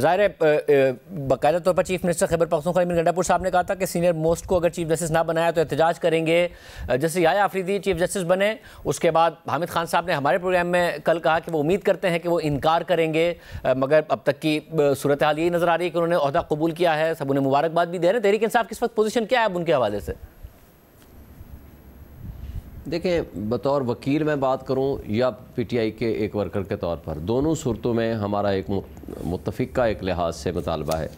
ज़ाहिर है बाकायदा तौर पर चीफ मिनिस्टर खैबर पखसून खलीम गंडापुर साहब ने कहा था कि सीनियर मोस्ट को अगर चीफ जस्टिस ना बनाया तो एहतजाज करेंगे जैसे या आफरीदी चीफ जस्टिस बने उसके बाद हामिद खान साहब ने हमारे प्रोग्राम में कल कहा कि वो उम्मीद करते हैं कि वो इनकार करेंगे मगर अब तक की सूरत हाल यही नज़र आ रही है कि उन्होंने अहदा कबूल किया है सब उन्हें मुबारकबाद भी दे रहे हैं तहरीक इंसाफ किस वक्त पोजीशन क्या है अब उनके हवाले से देखें बतौर वकील मैं बात करूं या पीटीआई के एक वर्कर के तौर पर दोनों सूरतों में हमारा एक मुतफिक का एक लिहाज से मुतालबा है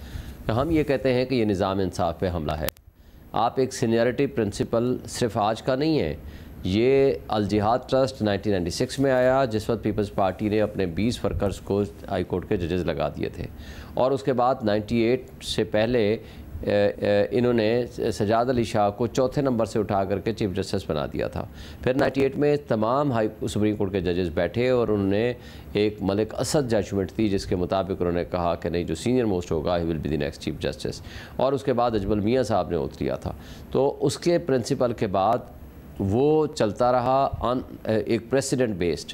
तो हम ये कहते हैं कि ये निज़ाम इंसाफ पे हमला है आप एक सीनियरिटी प्रिंसिपल सिर्फ आज का नहीं है ये अलजिहाद ट्रस्ट 1996 में आया जिस वक्त पीपल्स पार्टी ने अपने 20 वर्कर्स को हाई कोर्ट के जजेस लगा दिए थे और उसके बाद 98 से पहले इन्होंने सजाद अली शाह को चौथे नंबर से उठा करके चीफ जस्टिस बना दिया था फिर नाइन्टी एट में तमाम हाई सुप्रीम कोर्ट के जजेस बैठे और उन्होंने एक मलिक असद जजमेंट दी जिसके मुताबिक उन्होंने कहा कि नहीं जो सीनियर मोस्ट होगा ही will be the next chief justice और उसके बाद अजमल मियाँ साहब ने उत लिया था तो उसके प्रिंसिपल के बाद वो चलता रहा ऑन एक प्रेसिडेंट बेस्ड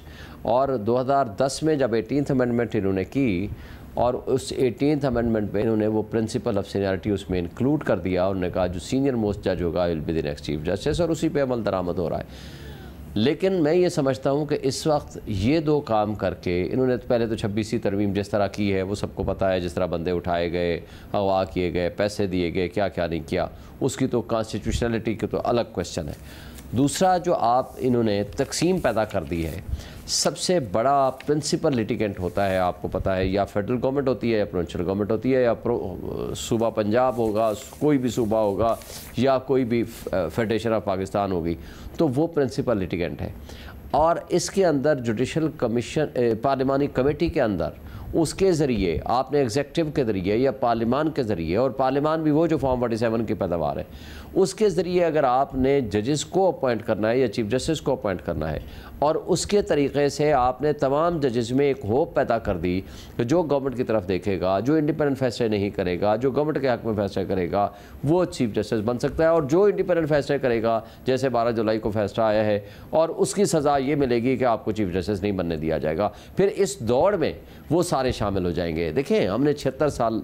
और 2010 में जब एटीन अमेंडमेंट इन्होंने की और उस एटीनथ अमेंडमेंट में इन्होंने वो प्रिंसिपल ऑफ सीनियरिटी उसमें इंक्लूड कर दिया उन्होंने कहा जो सीनियर मोस्ट जज होगा will be the next chief justice और उसी पे अमल दरामद हो रहा है लेकिन मैं ये समझता हूँ कि इस वक्त ये दो काम करके इन्होंने तो पहले तो छब्बीसवीं तरमीम जिस तरह की है वो सबको पता है जिस तरह बंदे उठाए गए अगवा किए गए पैसे दिए गए क्या क्या नहीं किया उसकी तो कॉन्स्टिट्यूशनलिटी की तो अलग क्वेश्चन है दूसरा जो आप इन्होंने तकसीम पैदा कर दी है सबसे बड़ा प्रिंसिपल लिटिकेंट होता है आपको पता है या फेडरल गवर्नमेंट होती है या प्रोविंशियल गवर्नमेंट होती है या सूबा पंजाब होगा कोई भी सूबा होगा या कोई भी फेडरेशन ऑफ पाकिस्तान होगी तो वो प्रिंसिपल लिटिकेंट है और इसके अंदर जुडिशल कमीशन पार्लिमानी कमेटी के अंदर उसके ज़रिए आपने एग्जेक्टिव के ज़रिए या पार्लिमान के ज़रिए और पार्लिमान भी वो जो फॉर्म फोर्टी सेवन की पैदावार है उसके ज़रिए अगर आपने जजेस को अपॉइंट करना है या चीफ जस्टिस को अपॉइंट करना है और उसके तरीके से आपने तमाम जजेस में एक होप पैदा कर दी कि जो गवर्नमेंट की तरफ देखेगा जो इंडिपेंडेंट फैसले नहीं करेगा जो गवर्नमेंट के हक में फैसले करेगा वो चीफ जस्टिस बन सकता है और जो इंडिपेंडेंट फैसले करेगा जैसे बारह जुलाई को फैसला आया है और उसकी सज़ा ये मिलेगी कि आपको चीफ जस्टिस नहीं बनने दिया जाएगा फिर इस दौड़ में वो सारे शामिल हो जाएंगे देखें हमने छिहत्तर साल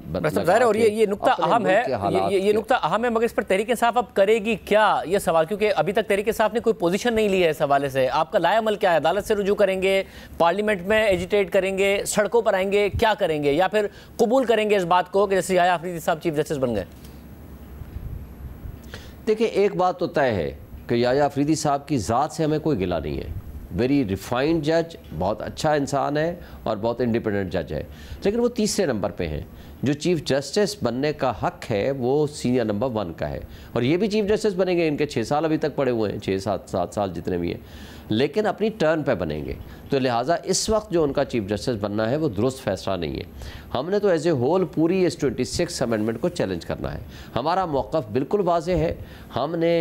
और ये ये नुकता अहम है ये, ये नुकता अहम है मगर इस पर तहरीक साहब इंसाफ अब करेगी क्या ये सवाल क्योंकि अभी तक तरीके साहब ने कोई पोजीशन नहीं ली है इस हवाले से आपका लाया अमल क्या है अदालत से रुजू करेंगे पार्लियामेंट में एजिटेट करेंगे सड़कों पर आएंगे क्या करेंगे या फिर कबूल करेंगे इस बात को कि जैसे आया आफरीदी साहब चीफ जस्टिस बन गए देखिए एक बात तो तय है कि याया आफरीदी साहब की ज़ात से हमें कोई गिला नहीं है वेरी रिफाइंड जज बहुत अच्छा इंसान है और बहुत इंडिपेंडेंट जज है लेकिन वो तीसरे नंबर पे हैं जो चीफ जस्टिस बनने का हक है वो सीनियर नंबर वन का है और ये भी चीफ जस्टिस बनेंगे इनके छः साल अभी तक पड़े हुए हैं छः सात सात साल जितने भी हैं लेकिन अपनी टर्न पे बनेंगे तो लिहाजा इस वक्त जो उनका चीफ जस्टिस बनना है वो दुरुस्त फैसला नहीं है हमने तो एज ए होल पूरी इस ट्वेंटी सिक्स अमेंडमेंट को चैलेंज करना है हमारा मौक़ बिल्कुल वाज है हमने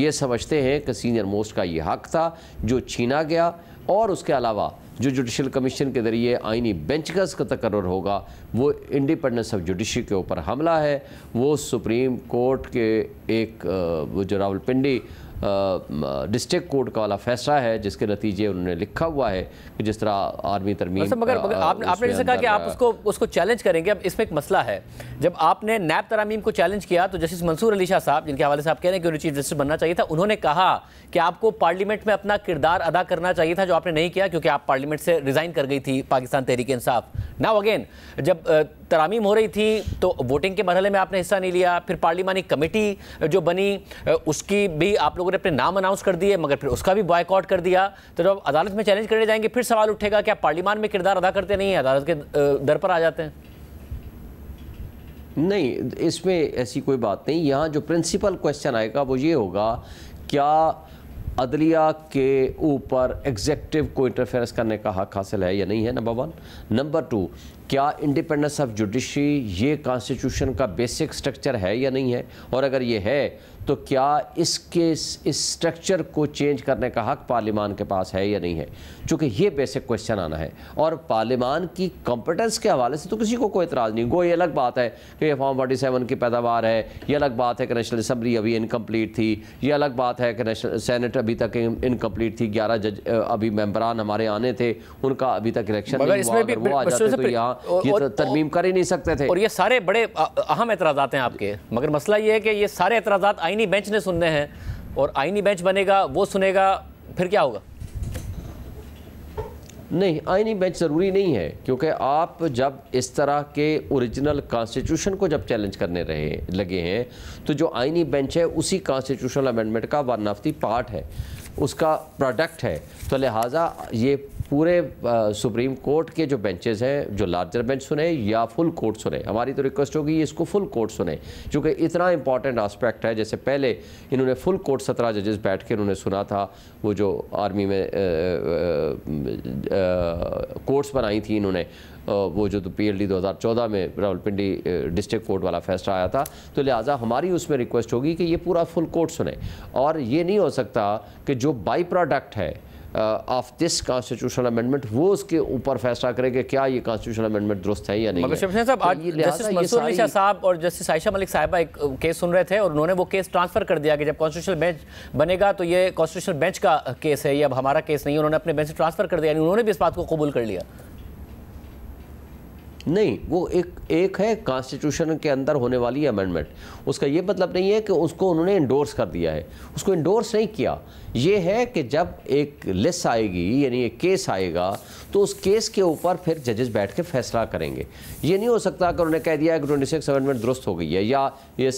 ये समझते हैं कि सीनियर मोस्ट का ये हक था जो छीना गया और उसके अलावा जो जुडिशल कमीशन के ज़रिए आइनी बेंच का इसका तकर होगा वो इंडिपेंडेंस ऑफ जुडिशरी के ऊपर हमला है वो सुप्रीम कोर्ट के एक वो जो रावलपिंडी डिस्ट्रिक्ट कोर्ट का वाला फैसला है जिसके नतीजे उन्होंने लिखा हुआ है कि जिस तरह आर्मी तरमीम अच्छा, मगर, आपने जैसे कहा कि आप उसको उसको चैलेंज करेंगे अब इसमें एक मसला है जब आपने नैब तरामीम को चैलेंज किया तो जस्टिस मंसूर अली शाह साहब जिनके हवाले से आप कह रहे हैं कि उन्हें चीफ जस्टिस बनना चाहिए था उन्होंने कहा कि आपको पार्लियामेंट में अपना किरदार अदा करना चाहिए था जो आपने नहीं किया क्योंकि आप पार्लियामेंट से रिज़ाइन कर गई थी पाकिस्तान तहरीक इंसाफ नाउ अगेन जब तरामीम हो रही थी तो वोटिंग के मरहले में आपने हिस्सा नहीं लिया फिर पार्लियामानी कमेटी जो बनी उसकी भी आप लोगों ने अपने नाम अनाउंस कर दिए मगर फिर उसका भी बॉयकॉट कर दिया तो जब अदालत में चैलेंज करने जाएंगे फिर सवाल उठेगा क्या पार्लियामान में किरदार अदा करते नहीं है अदालत के दर पर आ जाते हैं नहीं इसमें ऐसी कोई बात नहीं यहाँ जो प्रिंसिपल क्वेश्चन आएगा वो ये होगा क्या अदलिया के ऊपर एग्जेक्टिव को इंटरफेरेंस करने का हक हासिल है या नहीं है नंबर वन नंबर टू क्या इंडिपेंडेंस ऑफ जुडिशरी ये कॉन्स्टिट्यूशन का बेसिक स्ट्रक्चर है या नहीं है और अगर ये है तो क्या इसके इस स्ट्रक्चर को चेंज करने का हक पार्लियामान के पास है या नहीं है चूँकि ये बेसिक क्वेश्चन आना है और पार्लियामान की कॉम्पिटेंस के हवाले से तो किसी को कोई इतराज़ नहीं वो ये अलग बात है कि ये फॉर्म फोर्टी सेवन की पैदावार है ये अलग बात है कि नेशनल असम्बली अभी इनकम्प्लीट थी ये अलग बात है कि नेशनल सैनट अभी तक इनकम्प्लीट थी ग्यारह जज अभी मेम्बरान हमारे आने थे उनका अभी तक इलेक्शन वो आ जाते तो यहाँ ये तरमीम कर ही नहीं सकते थे और ये सारे बड़े अहम एतराज़ हैं आपके मगर मसला ये है कि ये सारे एतराज़ात आईनी बेंच ने सुनने हैं और आईनी बेंच बनेगा वो सुनेगा फिर क्या होगा नहीं आईनी बेंच ज़रूरी नहीं है क्योंकि आप जब इस तरह के ओरिजिनल कॉन्स्टिट्यूशन को जब चैलेंज करने रहे लगे हैं तो जो आईनी बेंच है उसी कॉन्स्टिट्यूशनल अमेंडमेंट का वन ऑफ दी पार्ट है उसका प्रोडक्ट है तो लिहाजा ये पूरे सुप्रीम कोर्ट के जो बेंचेस हैं जो लार्जर बेंच सुने या फुल कोर्ट सुने हमारी तो रिक्वेस्ट होगी इसको फुल कोर्ट सुने क्योंकि इतना इंपॉर्टेंट आस्पेक्ट है जैसे पहले इन्होंने फुल कोर्ट सत्रह जजेस बैठ के इन्होंने सुना था वो जो आर्मी में कोर्ट्स बनाई थी इन्होंने वो जो तो पी एल डी दो हज़ार चौदह में रावलपिंडी डिस्ट्रिक्ट कोर्ट वाला फैसला आया था तो लिहाजा हमारी उसमें रिक्वेस्ट होगी कि ये पूरा फुल कोर्ट सुने और ये नहीं हो सकता कि जो बाई प्रोडक्ट है ऑफ दिस कॉन्स्टिट्यूशनल अमेंडमेंट वो उसके ऊपर फैसला करे कि क्या ये कॉन्स्टिट्यूशनल अमेंडमेंट दुरुस्त है या नहीं तो आज जस्टिस साहब और जस्टिस आयशा मलिक साहबा एक केस सुन रहे थे और उन्होंने वो केस ट्रांसफ़र कर दिया कि जब कॉन्स्टिट्यूशनल बेंच बनेगा तो ये कॉन्स्टिट्यूशनल बेंच का केस है ये अब हमारा केस नहीं उन्होंने अपने बेंच से ट्रांसफ़र कर दिया उन्होंने भी इस बात को कबूल कर लिया नहीं वो एक एक है कॉन्स्टिट्यूशन के अंदर होने वाली अमेंडमेंट उसका ये मतलब नहीं है कि उसको उन्होंने इंडोर्स कर दिया है उसको इंडोर्स नहीं किया ये है कि जब एक लिस्ट आएगी यानी एक केस आएगा तो उस केस के ऊपर फिर जजेस बैठ के फैसला करेंगे ये नहीं हो सकता कि उन्होंने कह दिया कि ट्वेंटी सिक्स अमेंडमेंट दुरुस्त हो गई है या ये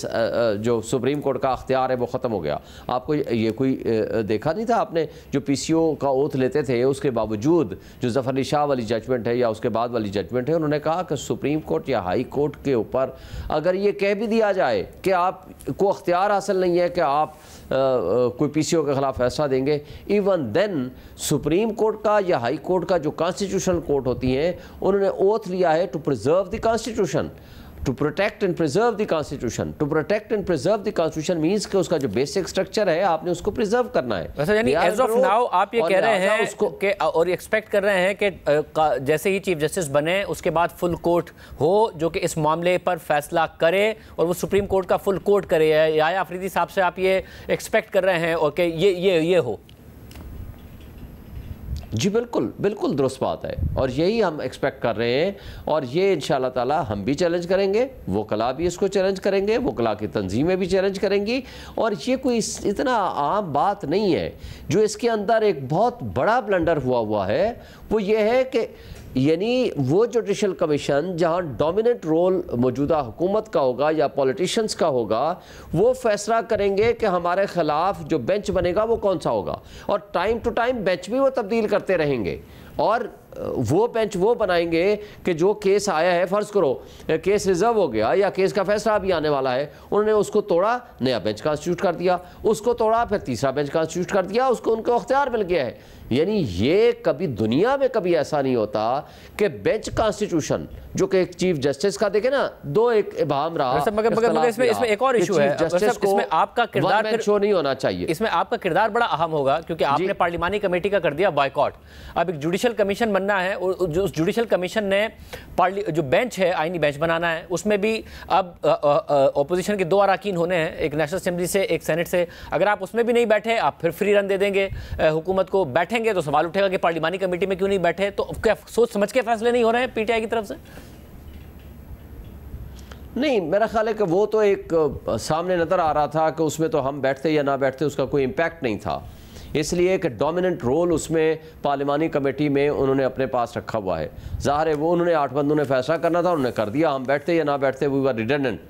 जो सुप्रीम कोर्ट का अख्तियार है वो ख़त्म हो गया आपको ये कोई देखा नहीं था आपने जो पी सी ओ का ओथ लेते थे उसके बावजूद जो जफर अली शाह वाली जजमेंट है या उसके बाद वाली जजमेंट है उन्होंने कहा कि सुप्रीम कोर्ट या हाई कोर्ट के ऊपर अगर ये कह भी दिया जाए कि आप को अख्तियार हासिल नहीं है कि आप आ, कोई पी सी ओ के ख़िलाफ़ फैसला देंगे इवन देन सुप्रीम कोर्ट का या हाई कोर्ट का जो कॉन्स्टिट्यूशनल कोर्ट होती हैं उन्होंने ओथ लिया है to preserve the constitution to protect and preserve the constitution to protect and preserve the constitution means कि उसका जो basic structure है आपने उसको preserve करना है वैसे यानी as of now आप ये कह रहे हैं उसको के और एक्सपेक्ट कर रहे हैं कि जैसे ही चीफ जस्टिस बने उसके बाद फुल कोर्ट हो जो कि इस मामले पर फैसला करे और वो सुप्रीम कोर्ट का फुल कोर्ट करे या आफरीदी साहब से आप ये एक्सपेक्ट कर रहे हैं और कि ये ये ये हो जी बिल्कुल बिल्कुल दुरुस्त बात है और यही हम एक्सपेक्ट कर रहे हैं और ये इन ताला हम भी चैलेंज करेंगे वो कला भी इसको चैलेंज करेंगे वो कला की तंजीमें भी चैलेंज करेंगी और ये कोई इतना आम बात नहीं है जो इसके अंदर एक बहुत बड़ा ब्लंडर हुआ हुआ है वो ये है कि यानी वो जुडिशल कमीशन जहाँ डोमिनेंट रोल मौजूदा हुकूमत का होगा या पॉलिटिशन्स का होगा वो फैसला करेंगे कि हमारे ख़िलाफ़ जो बेंच बनेगा वो कौन सा होगा और टाइम टू टाइम बेंच भी वो तब्दील करते रहेंगे और वो बेंच वो बनाएंगे कि जो केस आया है फ़र्ज़ करो केस रिज़र्व हो गया या केस का फैसला अभी आने वाला है उन्होंने उसको तोड़ा नया बेंच कॉन्स्टिट्यूट कर दिया उसको तोड़ा फिर तीसरा बेंच कॉन्स्टिट्यूट कर दिया उसको उनको अख्तियार मिल गया है यानी ये कभी दुनिया में कभी ऐसा नहीं होता कि बेंच कॉन्स्टिट्यूशन जो कि एक चीफ जस्टिस का देखे ना दो एक इबाम रहा मगर मगर मगर इसमें इसमें एक और इशू है जस्टिस को इसमें आपका किरदार शो नहीं होना चाहिए इसमें आपका किरदार बड़ा अहम होगा क्योंकि आपने पार्लिमानी कमेटी का कर दिया बायकॉट अब एक जुडिशल कमीशन बनना है उस जुडिशल कमीशन ने जो बेंच है आईनी बेंच बनाना है उसमें भी अब अपोजिशन के दो अरकान होने हैं एक नेशनल असम्बली से एक सेनेट से अगर आप उसमें भी नहीं बैठे आप फिर फ्री रन दे देंगे हुकूमत को बैठे बैठेंगे तो सवाल उठेगा कि पार्लिमानी कमेटी में क्यों नहीं बैठे तो क्या सोच समझ के फैसले नहीं हो रहे हैं पीटीआई की तरफ से नहीं मेरा ख्याल है कि वो तो एक सामने नज़र आ रहा था कि उसमें तो हम बैठते या ना बैठते उसका कोई इम्पैक्ट नहीं था इसलिए एक डोमिनेंट रोल उसमें पार्लिमानी कमेटी में उन्होंने अपने पास रखा हुआ है ज़ाहिर है वो उन्होंने आठ बंदों ने फैसला करना था उन्होंने कर दिया हम बैठते या ना बैठते वी वर रिडंडेंट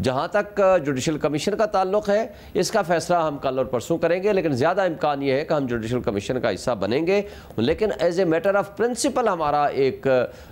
जहाँ तक जुडिशल कमीशन का ताल्लुक है इसका फैसला हम कल और परसों करेंगे लेकिन ज़्यादा इम्कान ये है कि हम जुडिशल कमीशन का हिस्सा बनेंगे लेकिन as a matter of principle हमारा एक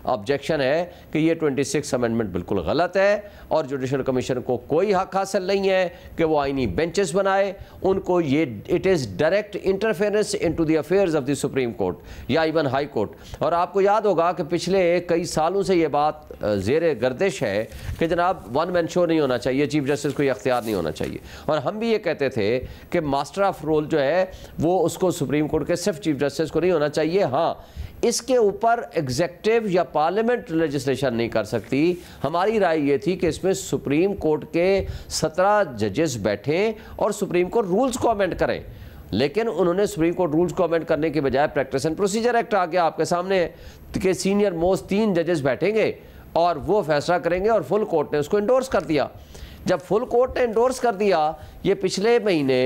ऑब्जेक्शन है कि ये 26 अमेंडमेंट बिल्कुल गलत है और जुडिशल कमीशन को कोई हक हासिल नहीं है कि वो आइनी बेंचेस बनाए उनको ये it is direct interference into the affairs of the supreme court या इवन हाई कोर्ट और आपको याद होगा कि पिछले कई सालों से ये बात जेर गर्दिश है कि जनाब वन मैन शो नहीं होना होना चाहिए चीफ जस्टिस को ये अख्तियार नहीं होना चाहिए और हम भी ये कहते थे कि मास्टर ऑफ रोल जो है वो उसको सुप्रीम कोर्ट के सिर्फ चीफ जस्टिस को नहीं होना चाहिए हाँ इसके ऊपर एग्जेक्टिव या पार्लियामेंट लेजिस्लेशन नहीं कर सकती हमारी राय ये थी कि इसमें सुप्रीम कोर्ट के सत्रह जजेस बैठें और सुप्रीम कोर्ट रूल्स को अमेंड करें लेकिन उन्होंने सुप्रीम कोर्ट रूल्स को अमेंड करने के बजाय प्रैक्टिस एंड प्रोसीजर एक्ट आ गया आपके सामने के सीनियर मोस्ट तीन जजेस बैठेंगे और वो फैसला करेंगे और फुल कोर्ट ने उसको इंडोर्स कर दिया जब फुल कोर्ट ने इंडोर्स कर दिया ये पिछले महीने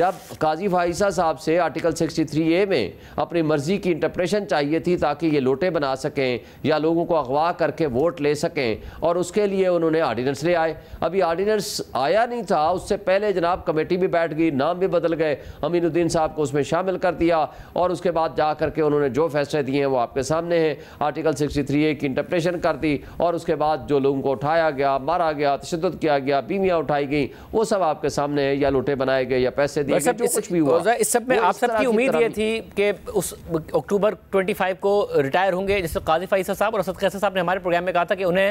जब काजी फाइसा साहब से आर्टिकल 63 ए में अपनी मर्ज़ी की इंटरप्रेशन चाहिए थी ताकि ये लोटे बना सकें या लोगों को अगवा करके वोट ले सकें और उसके लिए उन्होंने आर्डिनेंस ले आए अभी आर्डिनेंस आया नहीं था उससे पहले जनाब कमेटी भी बैठ गई नाम भी बदल गए अमीनुद्दीन साहब को उसमें शामिल कर दिया और उसके बाद जा करके उन्होंने जो फैसले दिए हैं वो आपके सामने हैं आर्टिकल सिक्सटी ए की इंटरप्रेशन कर दी और उसके बाद जो लोगों को उठाया गया मारा गया तशद किया गया बीवियाँ उठाई गई वो सब आपके सामने है या लोटे बनाए गए या पैसे दिए गए तो कुछ भी हुआ तो इस सब में आप सबकी उम्मीद ये थी कि उस अक्टूबर 25 को रिटायर होंगे जैसे काजी फैसा साहब और असद खैसा साहब ने हमारे प्रोग्राम में कहा था कि उन्हें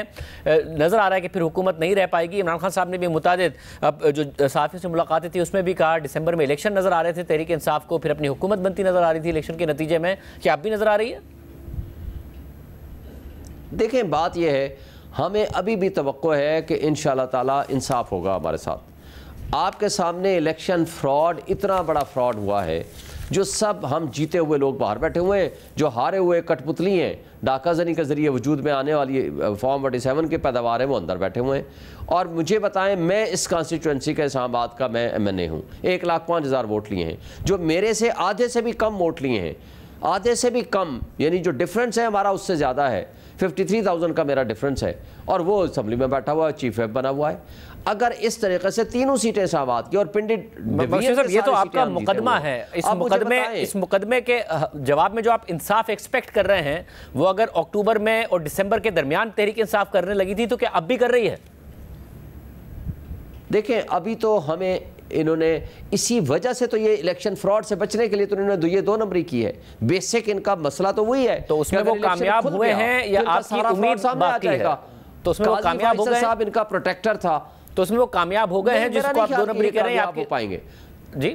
नज़र आ रहा है कि फिर हुकूमत नहीं रह पाएगी इमरान खान साहब ने भी मुताद अब जो साफी से मुलाकातें थी उसमें भी कहा दिसंबर में इलेक्शन नज़र आ रहे थे तहरीक इंसाफ को फिर अपनी हुकूमत बनती नज़र आ रही थी इलेक्शन के नतीजे में क्या आप भी नज़र आ रही है देखें बात यह है हमें अभी भी तो है कि इन ताला इंसाफ होगा हमारे साथ आपके सामने इलेक्शन फ्रॉड इतना बड़ा फ्रॉड हुआ है जो सब हम जीते हुए लोग बाहर बैठे हुए हैं जो हारे हुए कठपुतली हैं डाका जनी के ज़रिए वजूद में आने वाली फॉर्म फोर्टी सेवन के पैदावार हैं वो अंदर बैठे हुए हैं और मुझे बताएं मैं इस कॉन्स्टिट्यूंसी के इस्लाबाद का मैं एम एन ए हूँ एक लाख पाँच हज़ार वोट लिए हैं जो मेरे से आधे से भी कम वोट लिए हैं आधे से भी कम यानी जो डिफरेंस है हमारा उससे ज़्यादा है 53,000 का मेरा डिफरेंस है और वो असम्बली में बैठा हुआ है चीफ एफ बना हुआ है अगर इस तरीके से तीनों सीटें साहबाद की और पिंडी ये तो आपका मुकदमा है इस मुकदमे इस मुकदमे के जवाब में जो आप इंसाफ एक्सपेक्ट कर रहे हैं वो अगर अक्टूबर में और दिसंबर के दरमियान तहरीक इंसाफ करने लगी थी तो क्या अब भी कर रही है देखें अभी तो हमें इन्होंने इसी वजह से तो ये इलेक्शन फ्रॉड से बचने के लिए तो इन्होंने ये दो नंबर की है बेसिक इनका मसला तो वही है तो उसमें वो कामयाब हुए हैं या तो आपकी उम्मीद सामने आ जाएगा तो उसमें तो वो कामयाब हो गए साहब इनका प्रोटेक्टर था तो उसमें वो कामयाब हो गए हैं जिसको आप दो नंबर कह रहे हैं आप हो पाएंगे जी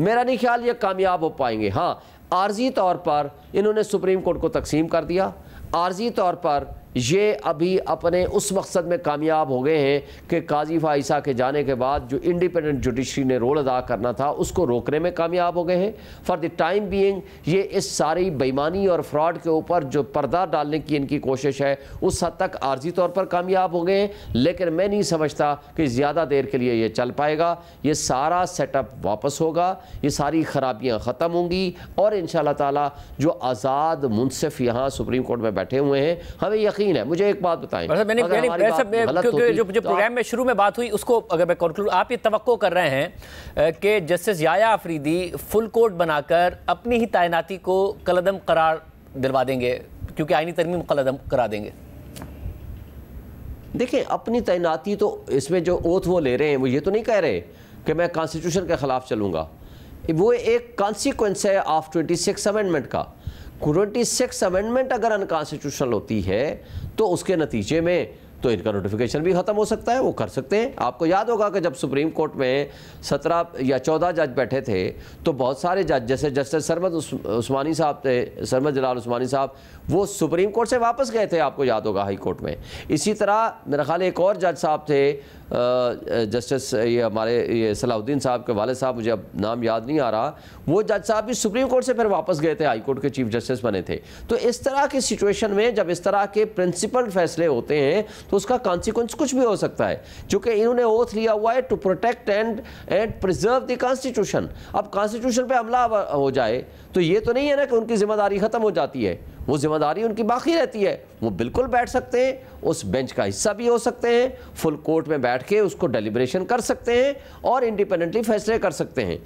मेरा नहीं ख्याल ये कामयाब हो पाएंगे हाँ आर्जी तौर पर इन्होंने सुप्रीम कोर्ट को तकसीम कर दिया आर्जी तौर पर ये अभी अपने उस मकसद में कामयाब हो गए हैं कि काजी फाइसा के जाने के बाद जो इंडिपेंडेंट जुडिशरी ने रोल अदा करना था उसको रोकने में कामयाब हो गए हैं फॉर द टाइम बीइंग ये इस सारी बेईमानी और फ्रॉड के ऊपर जो पर्दा डालने की इनकी कोशिश है उस हद तक आर्जी तौर पर कामयाब हो गए हैं लेकिन मैं नहीं समझता कि ज़्यादा देर के लिए ये चल पाएगा ये सारा सेटअप वापस होगा ये सारी खराबियाँ ख़त्म होंगी और इन शाह जो आज़ाद मुनसिफ यहाँ सुप्रीम कोर्ट में बैठे हुए हैं हमें यकीन यकीन है मुझे एक बात बताएं मतलब जो तो प्रोग्राम में शुरू में बात हुई उसको अगर मैं कंक्लूड आप ये तो कर रहे हैं कि justice Yahya Afridi full court बनाकर अपनी ही तैनाती को कलदम करार दिलवा देंगे क्योंकि आईनी तरमीम कलदम करा देंगे देखिए अपनी तैनाती तो इसमें जो ओथ वो ले रहे हैं वो ये तो नहीं कह रहे कि मैं कॉन्स्टिट्यूशन के ख़िलाफ़ चलूंगा वो एक कॉन्सिक्वेंस है ऑफ ट्वेंटी सिक्स अमेंडमेंट का सिक्योरिटी सिक्स अमेंडमेंट अगर अनकॉन्स्टिट्यूशनल होती है तो उसके नतीजे में तो इनका नोटिफिकेशन भी ख़त्म हो सकता है वो कर सकते हैं आपको याद होगा कि जब सुप्रीम कोर्ट में सत्रह या चौदह जज बैठे थे तो बहुत सारे जज जैसे जस्टिस सरमद उस्मानी साहब थे सरमद जलाल उस्मानी साहब वो सुप्रीम कोर्ट से वापस गए थे आपको याद होगा हाई कोर्ट में इसी तरह मेरा ख्याल एक और जज साहब थे जस्टिस ये हमारे ये सलाउद्दीन साहब के वाले साहब मुझे अब नाम याद नहीं आ रहा वो जज साहब भी सुप्रीम कोर्ट से फिर वापस गए थे हाई कोर्ट के चीफ जस्टिस बने थे तो इस तरह की सिचुएशन में जब इस तरह के प्रिंसिपल फैसले होते हैं तो उसका कॉन्सिक्वेंस कुछ भी हो सकता है चूँकि इन्होंने ओथ लिया हुआ है to protect and and preserve the constitution अब कॉन्स्टिट्यूशन पर हमला हो जाए तो ये तो नहीं है ना कि उनकी ज़िम्मेदारी ख़त्म हो जाती है वो ज़िम्मेदारी उनकी बाकी रहती है वो बिल्कुल बैठ सकते हैं उस बेंच का हिस्सा भी हो सकते हैं फुल कोर्ट में बैठ के उसको डेलीब्रेशन कर सकते हैं और इंडिपेंडेंटली फैसले कर सकते हैं